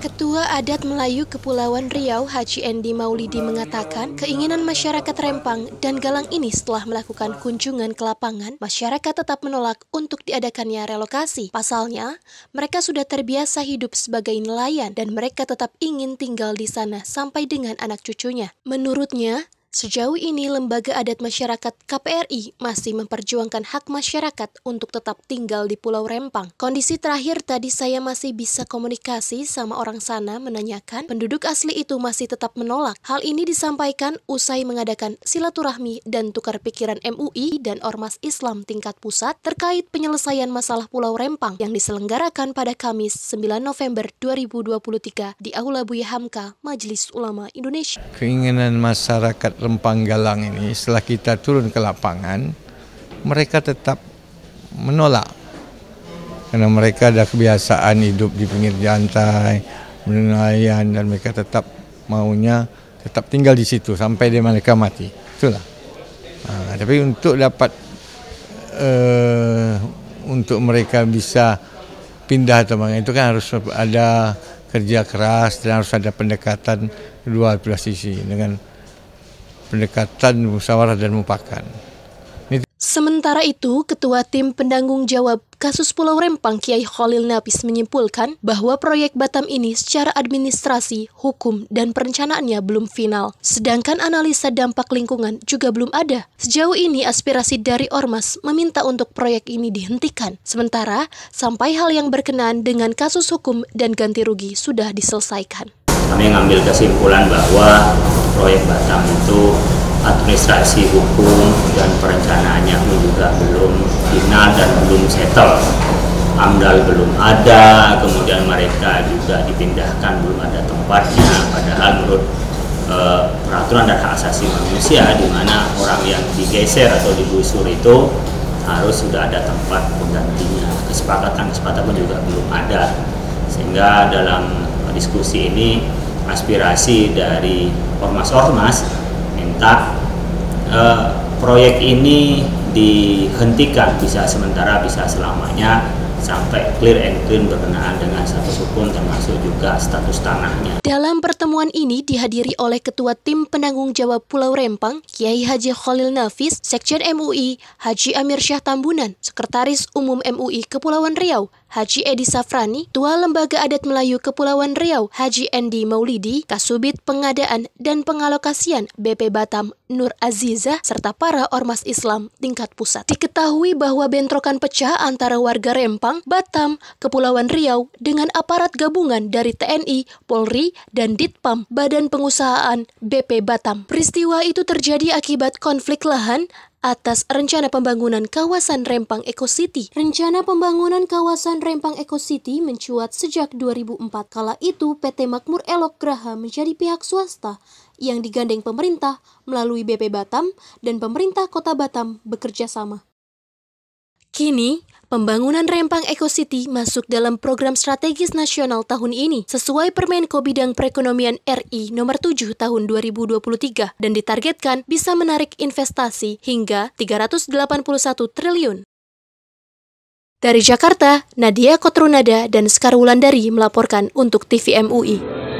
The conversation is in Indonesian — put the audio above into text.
Ketua Adat Melayu Kepulauan Riau Haji Endi Maulidi mengatakan keinginan masyarakat Rempang dan Galang ini setelah melakukan kunjungan ke lapangan, masyarakat tetap menolak untuk diadakannya relokasi. Pasalnya, mereka sudah terbiasa hidup sebagai nelayan dan mereka tetap ingin tinggal di sana sampai dengan anak cucunya. Menurutnya, Sejauh ini, Lembaga Adat Masyarakat KPRI masih memperjuangkan hak masyarakat untuk tetap tinggal di Pulau Rempang. Kondisi terakhir tadi saya masih bisa komunikasi sama orang sana menanyakan penduduk asli itu masih tetap menolak. Hal ini disampaikan usai mengadakan silaturahmi dan tukar pikiran MUI dan Ormas Islam tingkat pusat terkait penyelesaian masalah Pulau Rempang yang diselenggarakan pada Kamis 9 November 2023 di Aula Buya Hamka, Majelis Ulama Indonesia. Keinginan masyarakat Rempang Galang ini setelah kita turun ke lapangan mereka tetap menolak karena mereka ada kebiasaan hidup di pinggir pantai nelayan dan mereka tetap maunya tetap tinggal di situ sampai dia mereka mati itulah nah, tapi untuk dapat uh, untuk mereka bisa pindah teman itu kan harus ada kerja keras dan harus ada pendekatan dua belah sisi dengan pendekatan musyawarah dan mufakat. Sementara itu, Ketua Tim Pendanggung Jawab Kasus Pulau Rempang Kiai Khalil Napis menyimpulkan bahwa proyek Batam ini secara administrasi, hukum, dan perencanaannya belum final. Sedangkan analisa dampak lingkungan juga belum ada. Sejauh ini aspirasi dari Ormas meminta untuk proyek ini dihentikan. Sementara, sampai hal yang berkenaan dengan kasus hukum dan ganti rugi sudah diselesaikan kami mengambil kesimpulan bahwa proyek Batam itu administrasi hukum dan perencanaannya juga belum final dan belum settle. AMDAL belum ada, kemudian mereka juga dipindahkan belum ada tempatnya. Padahal menurut e, peraturan dan hak asasi manusia, di mana orang yang digeser atau digusur itu harus sudah ada tempat penggantinya. Kesepakatan kesepakatan juga belum ada, sehingga dalam diskusi ini aspirasi dari ormas-ormas minta eh, proyek ini dihentikan bisa sementara bisa selamanya sampai clear and clean berkenaan dengan status hukum termasuk juga status tanahnya. Dalam pertemuan ini dihadiri oleh Ketua Tim Penanggung Jawab Pulau Rempang, Kiai Haji Khalil Nafis, Sekjen MUI, Haji Amir Syah Tambunan, Sekretaris Umum MUI Kepulauan Riau, Haji Edi Safrani, Tua Lembaga Adat Melayu Kepulauan Riau, Haji Endi Maulidi, Kasubit Pengadaan dan Pengalokasian BP Batam Nur Aziza, serta para ormas Islam tingkat pusat. Diketahui bahwa bentrokan pecah antara warga Rempang, Batam, Kepulauan Riau dengan aparat gabungan dari TNI, Polri, dan Ditpam, Badan Pengusahaan BP Batam. Peristiwa itu terjadi akibat konflik lahan atas rencana pembangunan kawasan Rempang Eco City. Rencana pembangunan kawasan Rempang Eco City mencuat sejak 2004. Kala itu PT Makmur Elok Graha menjadi pihak swasta yang digandeng pemerintah melalui BP Batam dan pemerintah kota Batam bekerja sama. Kini, Pembangunan Rempang Eco City masuk dalam program strategis nasional tahun ini sesuai Permenko Bidang Perekonomian RI Nomor 7 Tahun 2023 dan ditargetkan bisa menarik investasi hingga 381 triliun. Dari Jakarta, Nadia Kotrunada dan Skarwulandari Wulandari melaporkan untuk TVMUI.